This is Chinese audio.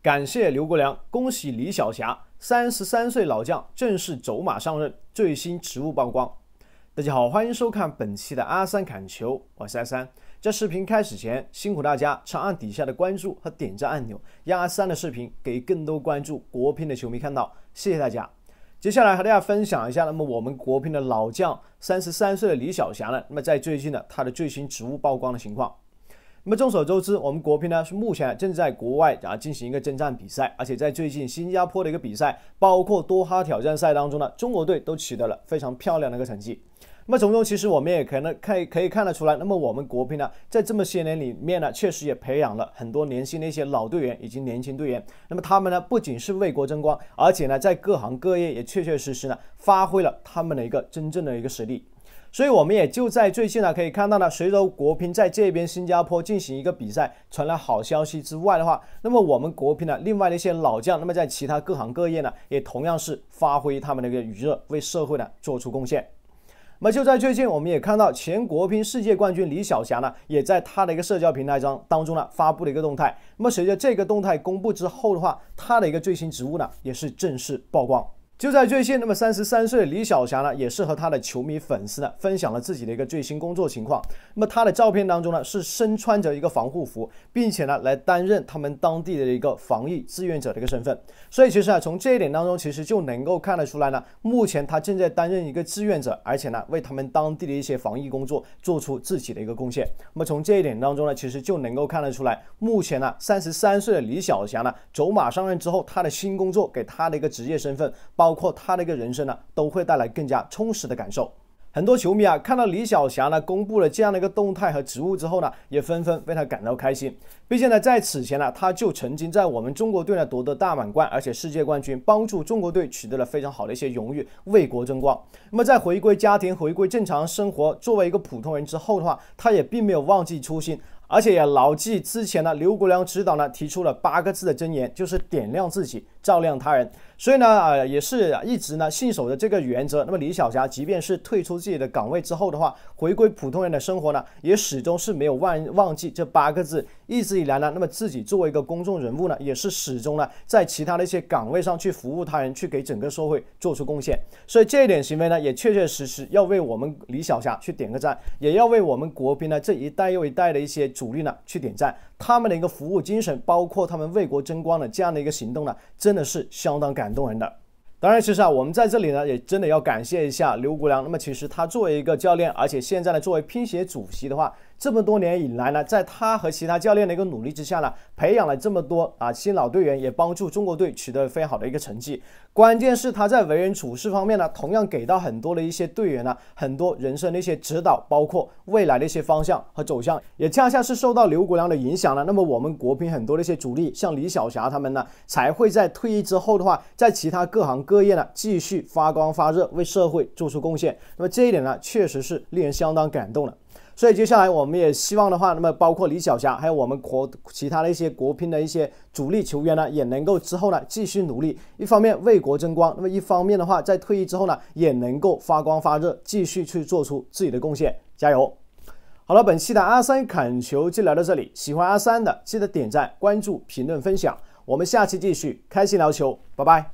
感谢刘国梁，恭喜李晓霞，三十三岁老将正式走马上任，最新职务曝光。大家好，欢迎收看本期的阿三砍球，我是阿三。在视频开始前，辛苦大家长按底下的关注和点赞按钮，让阿三的视频给更多关注国乒的球迷看到。谢谢大家。接下来和大家分享一下，那么我们国乒的老将三十三岁的李晓霞呢？那么在最近的他的最新职务曝光的情况。那么众所周知，我们国乒呢是目前正在国外啊进行一个征战比赛，而且在最近新加坡的一个比赛，包括多哈挑战赛当中呢，中国队都取得了非常漂亮的一个成绩。那么从中其实我们也可能看可以看得出来，那么我们国乒呢在这么些年里面呢，确实也培养了很多年轻的一些老队员以及年轻队员。那么他们呢不仅是为国争光，而且呢在各行各业也确确实实呢发挥了他们的一个真正的一个实力。所以我们也就在最近呢，可以看到呢，随着国乒在这边新加坡进行一个比赛，传来好消息之外的话，那么我们国乒呢，另外的一些老将，那么在其他各行各业呢，也同样是发挥他们的一个余热，为社会呢做出贡献。那么就在最近，我们也看到前国乒世界冠军李晓霞呢，也在他的一个社交平台上当中呢，发布了一个动态。那么随着这个动态公布之后的话，他的一个最新职务呢，也是正式曝光。就在最近，那么三十三岁的李晓霞呢，也是和他的球迷粉丝呢分享了自己的一个最新工作情况。那么他的照片当中呢，是身穿着一个防护服，并且呢来担任他们当地的一个防疫志愿者的一个身份。所以其实啊，从这一点当中，其实就能够看得出来呢，目前他正在担任一个志愿者，而且呢为他们当地的一些防疫工作做出自己的一个贡献。那么从这一点当中呢，其实就能够看得出来，目前呢三十三岁的李晓霞呢 走马上任之后，他的新工作给他的一个职业身份包。包括他的一个人生呢，都会带来更加充实的感受。很多球迷啊，看到李晓霞呢公布了这样的一个动态和职务之后呢，也纷纷为他感到开心。毕竟呢，在此前呢，他就曾经在我们中国队呢夺得大满贯，而且世界冠军，帮助中国队取得了非常好的一些荣誉，为国争光。那么在回归家庭、回归正常生活，作为一个普通人之后的话，他也并没有忘记初心，而且也牢记之前呢刘国梁指导呢提出了八个字的箴言，就是点亮自己。照亮他人，所以呢，啊，也是一直呢信守着这个原则。那么李晓霞即便是退出自己的岗位之后的话，回归普通人的生活呢，也始终是没有忘忘记这八个字。一直以来呢，那么自己作为一个公众人物呢，也是始终呢在其他的一些岗位上去服务他人，去给整个社会做出贡献。所以这一点行为呢，也确确实实要为我们李晓霞去点个赞，也要为我们国乒呢这一代又一代的一些主力呢去点赞。他们的一个服务精神，包括他们为国争光的这样的一个行动呢。真的是相当感动人的。当然，其实啊，我们在这里呢，也真的要感谢一下刘国梁。那么，其实他作为一个教练，而且现在呢，作为乒协主席的话。这么多年以来呢，在他和其他教练的一个努力之下呢，培养了这么多啊新老队员，也帮助中国队取得了非常好的一个成绩。关键是他在为人处事方面呢，同样给到很多的一些队员呢，很多人生的一些指导，包括未来的一些方向和走向。也恰恰是受到刘国梁的影响呢。那么我们国乒很多的一些主力，像李晓霞他们呢，才会在退役之后的话，在其他各行各业呢继续发光发热，为社会做出贡献。那么这一点呢，确实是令人相当感动的。所以接下来我们也希望的话，那么包括李晓霞，还有我们国其他的一些国乒的一些主力球员呢，也能够之后呢继续努力，一方面为国争光，那么一方面的话，在退役之后呢，也能够发光发热，继续去做出自己的贡献，加油！好了，本期的阿三侃球就聊到这里，喜欢阿三的记得点赞、关注、评论、分享，我们下期继续开心聊球，拜拜。